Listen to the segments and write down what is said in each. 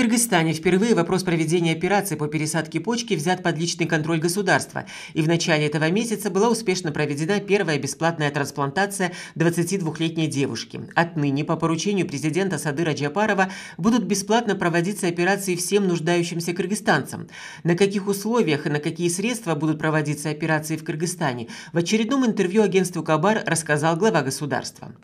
Кыргызстане впервые вопрос проведения операции по пересадке почки взят под личный контроль государства, и в начале этого месяца была успешно проведена первая бесплатная трансплантация 22-летней девушки. Отныне по поручению президента Садыра Джапарова будут бесплатно проводиться операции всем нуждающимся кыргызстанцам. На каких условиях и на какие средства будут проводиться операции в Кыргызстане, в очередном интервью агентству Кабар рассказал глава государства.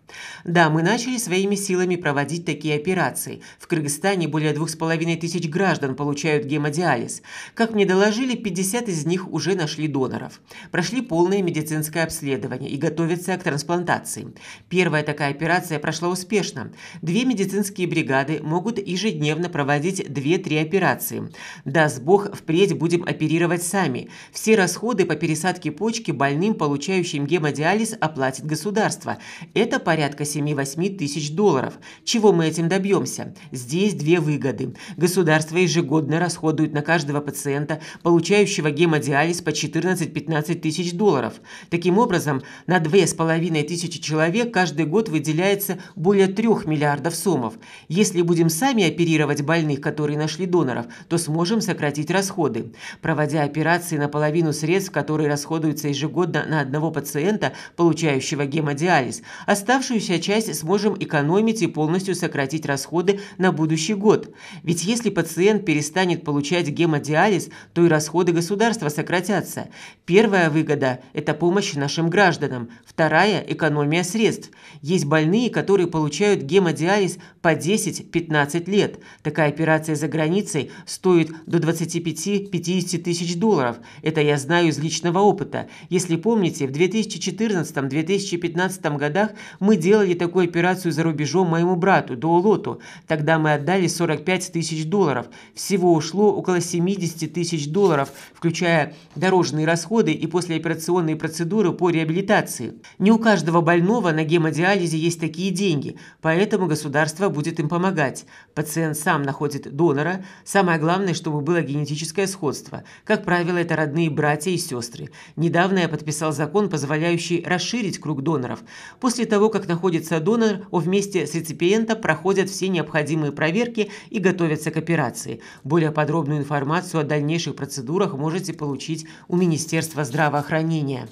Да, мы начали своими силами проводить такие операции. В Кыргызстане более 2,5 половиной тысяч граждан получают гемодиализ. Как мне доложили, 50 из них уже нашли доноров. Прошли полное медицинское обследование и готовятся к трансплантации. Первая такая операция прошла успешно. Две медицинские бригады могут ежедневно проводить 2-3 операции. Даст Бог, впредь будем оперировать сами. Все расходы по пересадке почки больным, получающим гемодиализ, оплатит государство. Это порядка 7-8 тысяч долларов. Чего мы этим добьемся? Здесь две выгоды. Государство ежегодно расходует на каждого пациента, получающего гемодиализ по 14-15 тысяч долларов. Таким образом, на 2,5 тысячи человек каждый год выделяется более 3 миллиардов сомов. Если будем сами оперировать больных, которые нашли доноров, то сможем сократить расходы. Проводя операции на половину средств, которые расходуются ежегодно на одного пациента, получающего гемодиализ, оставшуюся часть сможем экономить и полностью сократить расходы на будущий год. Ведь если пациент перестанет получать гемодиализ, то и расходы государства сократятся. Первая выгода – это помощь нашим гражданам. Вторая – экономия средств. Есть больные, которые получают гемодиализ по 10-15 лет. Такая операция за границей стоит до 25-50 тысяч долларов. Это я знаю из личного опыта. Если помните, в 2014-2015 годах мы делали такую операцию за рубежом моему брату, Дуолоту. Тогда мы отдали 45 тысяч тысяч долларов. Всего ушло около 70 тысяч долларов, включая дорожные расходы и послеоперационные процедуры по реабилитации. Не у каждого больного на гемодиализе есть такие деньги, поэтому государство будет им помогать. Пациент сам находит донора. Самое главное, чтобы было генетическое сходство. Как правило, это родные братья и сестры. Недавно я подписал закон, позволяющий расширить круг доноров. После того, как находится донор, он вместе с реципиента проходят все необходимые проверки и готовы готовятся к операции. Более подробную информацию о дальнейших процедурах можете получить у Министерства здравоохранения.